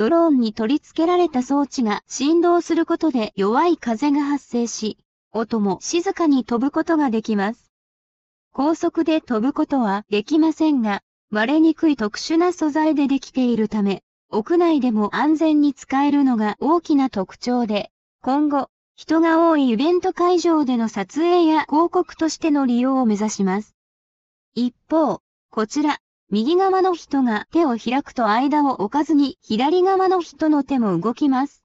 ドローンに取り付けられた装置が振動することで弱い風が発生し、音も静かに飛ぶことができます。高速で飛ぶことはできませんが、割れにくい特殊な素材でできているため、屋内でも安全に使えるのが大きな特徴で、今後、人が多いイベント会場での撮影や広告としての利用を目指します。一方、こちら、右側の人が手を開くと間を置かずに左側の人の手も動きます。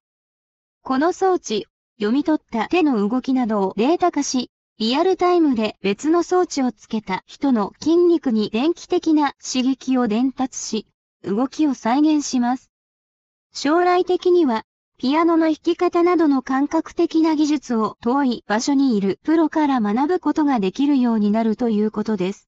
この装置、読み取った手の動きなどをデータ化し、リアルタイムで別の装置をつけた人の筋肉に電気的な刺激を伝達し、動きを再現します。将来的には、ピアノの弾き方などの感覚的な技術を遠い場所にいるプロから学ぶことができるようになるということです。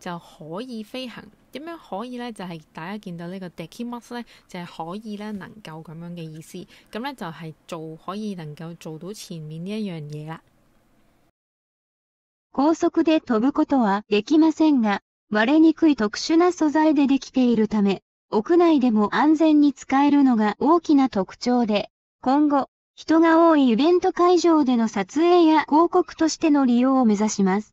就可以飛行。點樣可以呢？就係、是、大家見到呢個 d e k i m u s 呢，就係、是、可以呢能夠咁樣嘅意思。咁呢，就係做可以能夠做到前面呢一樣嘢啦。高速で飛ぶことはできませんが、割れにくい特殊な素材でできているため、屋内でも安全に使えるのが大きな特徴で、今後、人が多いイベント会場での撮影や広告としての利用を目指します。